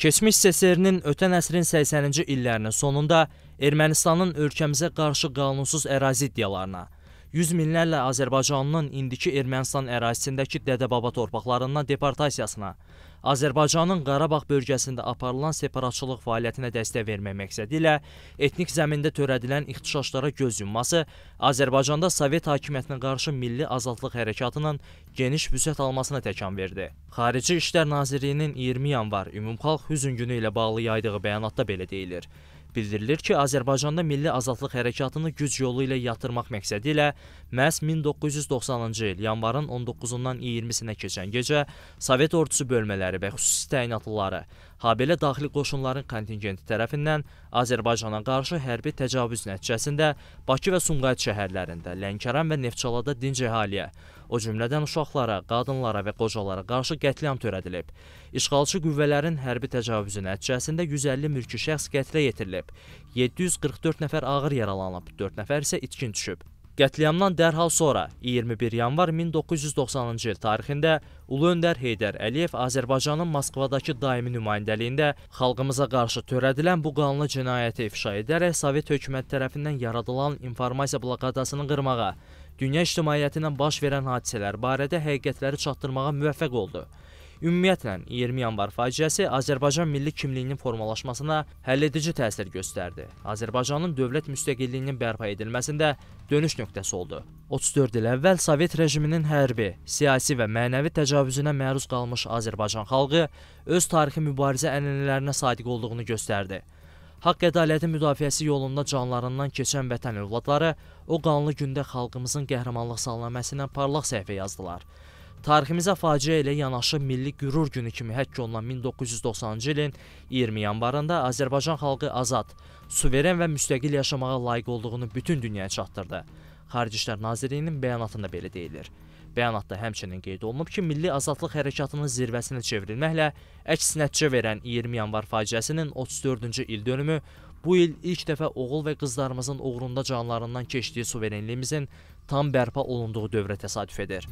Keçmiş SSR-nin ötən əsrin 80-ci illərinin sonunda Ermənistanın ölkəmizə qarşı qanunsuz ərazi iddialarına Yüz minlərlə Azərbaycanlının indiki Ermənistan ərazisindəki dədəbaba torpaqlarından deportasiyasına, Azərbaycanın Qarabağ bölgəsində aparılan separatçılıq fəaliyyətinə dəstək vermək məqsədi ilə etnik zəmində törədilən ixtişaşlara göz yumması Azərbaycanda Sovet hakimiyyətinə qarşı milli azadlıq hərəkatının geniş vüsət almasına təkan verdi. Xarici İşlər Nazirliyinin 20 yanvar Ümumxalq Hüzün Günü ilə bağlı yaydığı bəyanatda belə deyilir. Bildirilir ki, Azərbaycanda milli azadlıq hərəkatını güc yolu ilə yatırmaq məqsədi ilə məhz 1990-cı il yanvarın 19-dan 20-sinə keçən gecə Sovet ordusu bölmələri və xüsusi təyinatlıları, habelə daxili qoşunların kontingenti tərəfindən Azərbaycana qarşı hərbi təcavüz nəticəsində Bakı və Sumqayıt şəhərlərində, Lənkəran və Neftçalada dinc əhaliyə, O cümlədən uşaqlara, qadınlara və qocalara qarşı qətliam törədilib. İşğalçı qüvvələrin hərbi təcavüzü nəticəsində 150 mülki şəxs qətlə yetirilib. 744 nəfər ağır yaralanıb, 4 nəfər isə itkin düşüb. Qətliamdan dərhal sonra 21 yanvar 1990-cı il tarixində Ulu Öndər Heydər Əliyev Azərbaycanın Moskvadakı daimi nümayəndəliyində xalqımıza qarşı törədilən bu qanlı cinayəti ifşa edərək Sovet hökuməti tərəfindən yaradılan informasiya blokadasını qırmağa, dünya ictimaiyyəti ilə baş verən hadisələr barədə həqiqətləri çatdırmağa müvəffəq oldu. Ümumiyyətlə 20 yanvar faciəsi Azərbaycan milli kimliyinin formalaşmasına həlledici təsir göstərdi. Azərbaycanın dövlət müstəqilliyinin bərpa edilməsində dönüş nöqtəsi oldu. 34 il əvvəl Sovet rejiminin hərbi, siyasi və mənəvi təcavüzünə məruz qalmış Azərbaycan xalqı öz tarixi mübarizə ənənələrinə sadiq olduğunu göstərdi. Haqq ədalətin müdafiəsi yolunda canlarından keçən vətən övladları o qanlı gündə xalqımızın qəhrəmanlıq salnaməsi ilə parlaq səhifə yazdılar. Tariximizə faciə ilə yanaşı milli qürur günü kimi həkk olunan 1990-cı ilin 20 yanvarında Azərbaycan xalqı azad, suveren və müstəqil yaşamağa layiq olduğunu bütün dünyaya çatdırdı. Xarici İşlər Nazirliyinin bəyanatında belə deyilir. Bəyanatda həmçinin qeyd olunub ki, milli azadlıq hərəkatının zirvəsinə çevrilməklə əks nəticə verən 20 yanvar faciəsinin 34-cü il dönümü bu il ilk dəfə oğul və qızlarımızın uğrunda canlarından keçdiyi suverenliyimizin tam bərpa olunduğu dövrə təsadüf edir.